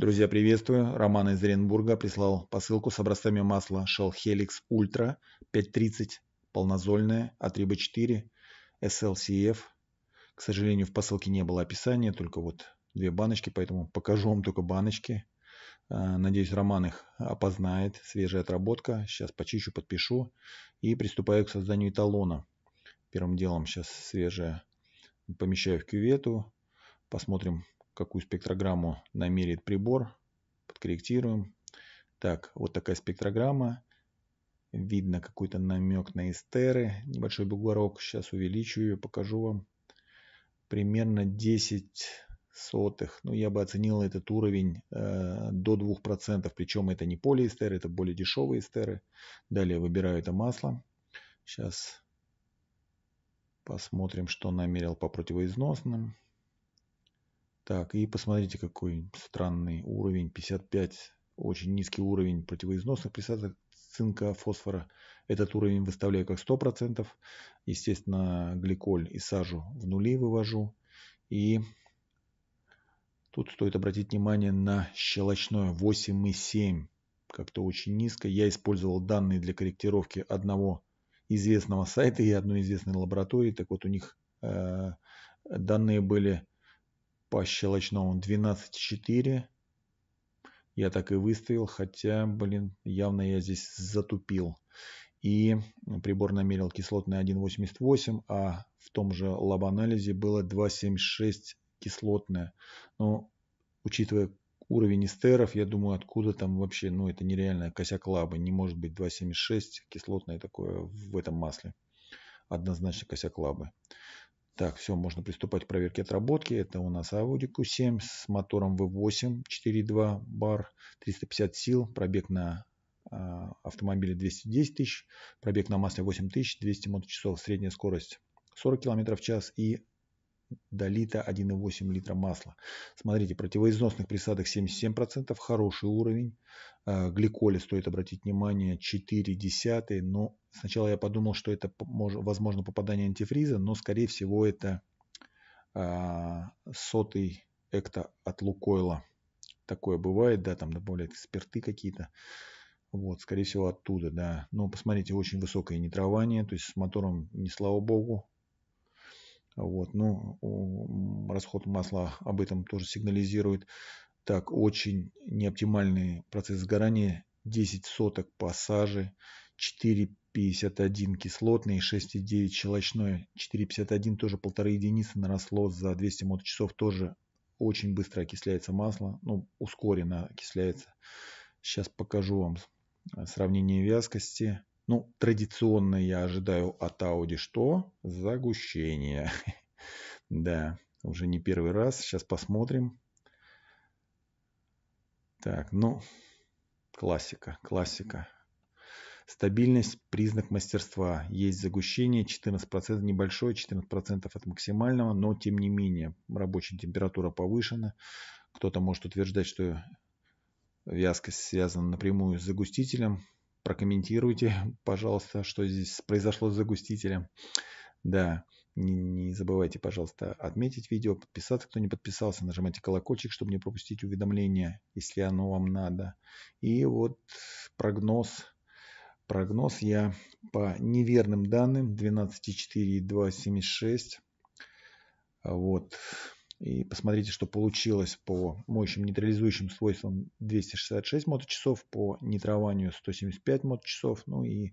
Друзья, приветствую. Роман из Оренбурга прислал посылку с образцами масла Shell Helix Ultra 530, полнозольное, от 4, SLCF. К сожалению, в посылке не было описания, только вот две баночки, поэтому покажу вам только баночки. Э, надеюсь, Роман их опознает. Свежая отработка. Сейчас почищу, подпишу. И приступаю к созданию эталона. Первым делом сейчас свежее помещаю в кювету. Посмотрим, какую спектрограмму намерит прибор, подкорректируем. Так, вот такая спектрограмма. Видно какой-то намек на эстеры, небольшой бугорок. Сейчас увеличу ее, покажу вам. Примерно 10 сотых. Ну, я бы оценил этот уровень э, до 2%. Причем это не полиэстеры, это более дешевые эстеры. Далее выбираю это масло. Сейчас посмотрим, что намерил по противоизносным. Так, и посмотрите, какой странный уровень, 55, очень низкий уровень противоизносных присадок цинка, фосфора. Этот уровень выставляю как 100%. Естественно, гликоль и сажу в нули вывожу. И тут стоит обратить внимание на щелочное 8,7. Как-то очень низко. Я использовал данные для корректировки одного известного сайта и одной известной лаборатории. Так вот, у них э, данные были по щелочному 12.4 Я так и выставил, хотя, блин, явно я здесь затупил. И прибор намерил кислотный 1,88, а в том же лаб-анализе было 2,76 кислотное. Но, учитывая уровень эстеров, я думаю, откуда там вообще, ну, это нереальная косяк лабы. Не может быть 2,76 кислотное такое в этом масле. Однозначно косяк лабы. Так, все, можно приступать к проверке отработки. Это у нас Audi Q7 с мотором V8 4.2 бар, 350 сил, пробег на э, автомобиле 210 тысяч, пробег на масле 8200 моточасов, средняя скорость 40 км в час и до литра 1,8 литра масла. Смотрите, противоизносных присадок 77%, хороший уровень. Э, гликоли, стоит обратить внимание, 4,1. Но сначала я подумал, что это возможно попадание антифриза, но скорее всего это а, сотый экта от Лукойла. Такое бывает, да, там добавляют спирты какие-то. Вот, скорее всего, оттуда, да. Но посмотрите, очень высокое нитрование, то есть с мотором не слава богу, вот, ну расход масла об этом тоже сигнализирует. Так, очень неоптимальный процесс сгорания. 10 соток по саже, 4,51 кислотный, 6,9 щелочной, 4,51 тоже полторы единицы наросло за 200 моточасов, тоже очень быстро окисляется масло, ну, ускоренно окисляется. Сейчас покажу вам э, сравнение вязкости. Ну, традиционно я ожидаю от Audi что? Загущение. Да, уже не первый раз. Сейчас посмотрим. Так, ну, классика, классика. Стабильность – признак мастерства. Есть загущение 14%, небольшое, 14% от максимального, но тем не менее рабочая температура повышена. Кто-то может утверждать, что вязкость связана напрямую с загустителем прокомментируйте, пожалуйста, что здесь произошло с загустителем. Да, не, не забывайте, пожалуйста, отметить видео, подписаться, кто не подписался, нажимайте колокольчик, чтобы не пропустить уведомления, если оно вам надо. И вот прогноз. Прогноз я по неверным данным 12.4276. Вот. И посмотрите, что получилось по моющим нейтрализующим свойствам 266 моточасов, по нитрованию 175 моточасов, ну и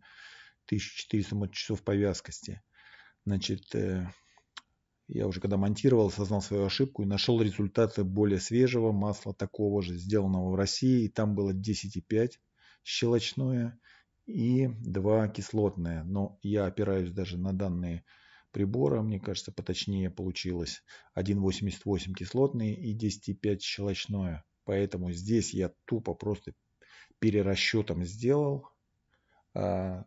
1400 моточасов по вязкости. Значит, э, я уже когда монтировал, осознал свою ошибку и нашел результаты более свежего масла, такого же, сделанного в России. И там было 10,5 щелочное и 2 кислотное. Но я опираюсь даже на данные прибора, мне кажется, поточнее получилось. 1,88 кислотный и 10,5 щелочное. Поэтому здесь я тупо просто перерасчетом сделал а,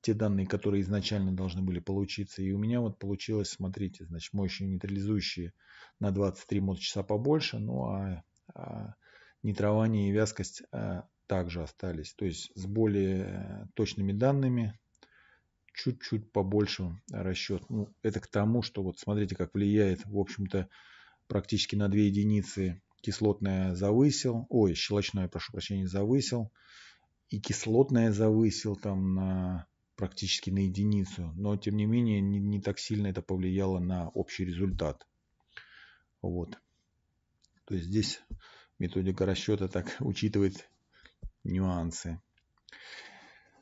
те данные, которые изначально должны были получиться. И у меня вот получилось, смотрите, значит, мощные нейтрализующие на 23 моточаса побольше, ну а, а нитрование и вязкость а, также остались. То есть с более э, точными данными чуть-чуть побольше расчет. Ну, это к тому, что вот смотрите, как влияет, в общем-то, практически на 2 единицы кислотное завысил, ой, щелочное, прошу прощения, завысил, и кислотное завысил там на практически на единицу, но тем не менее не, не так сильно это повлияло на общий результат. Вот. То есть здесь методика расчета так учитывает нюансы.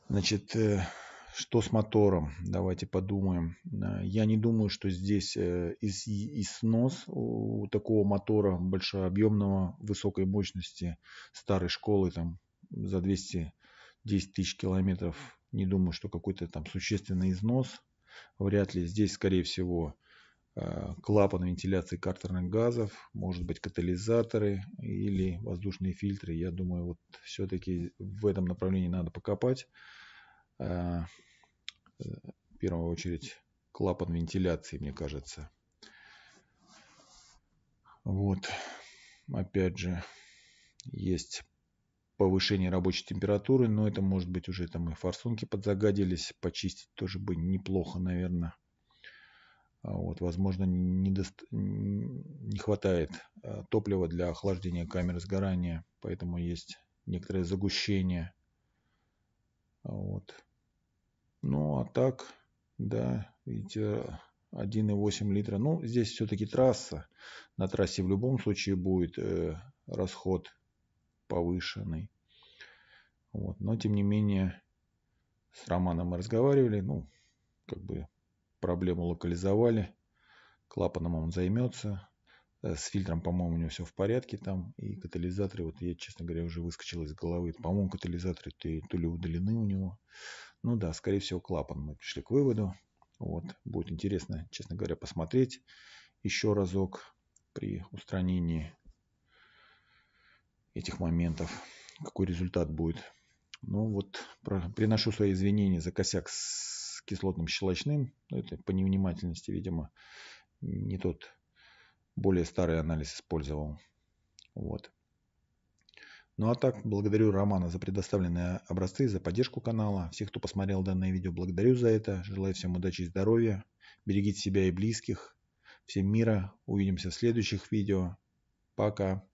Значит, э, что с мотором? Давайте подумаем. Э, я не думаю, что здесь э, и снос у такого мотора большообъемного, высокой мощности старой школы там за 210 тысяч километров. Не думаю, что какой-то там существенный износ. Вряд ли. Здесь, скорее всего, э, клапан вентиляции картерных газов, может быть катализаторы или воздушные фильтры. Я думаю, вот все-таки в этом направлении надо покопать. Э, в первую очередь клапан вентиляции, мне кажется. Вот, опять же, есть повышение рабочей температуры, но это может быть уже там и форсунки подзагадились, почистить тоже бы неплохо, наверное. А вот, возможно, не, дост... не хватает э, топлива для охлаждения камеры сгорания, поэтому есть некоторое загущение Ну, а так, да, видите, э, 1,8 литра. Ну, здесь все-таки трасса. На трассе в любом случае будет э, расход повышенный. Вот. Но, тем не менее, с Романом мы разговаривали. Ну, как бы проблему локализовали. Клапаном он займется. Э, с фильтром, по-моему, у него все в порядке там. И катализаторы, вот я, честно говоря, уже выскочил из головы. По-моему, катализаторы -то, то ли удалены у него. Ну да, скорее всего, клапан. Мы пришли к выводу. Вот, будет интересно, честно говоря, посмотреть еще разок при устранении этих моментов, какой результат будет. Ну вот, про, приношу свои извинения за косяк с кислотным щелочным. Ну, это по невнимательности, видимо, не тот более старый анализ использовал. Вот. Ну а так, благодарю Романа за предоставленные образцы, за поддержку канала. Всех, кто посмотрел данное видео, благодарю за это. Желаю всем удачи и здоровья. Берегите себя и близких. Всем мира. Увидимся в следующих видео. Пока.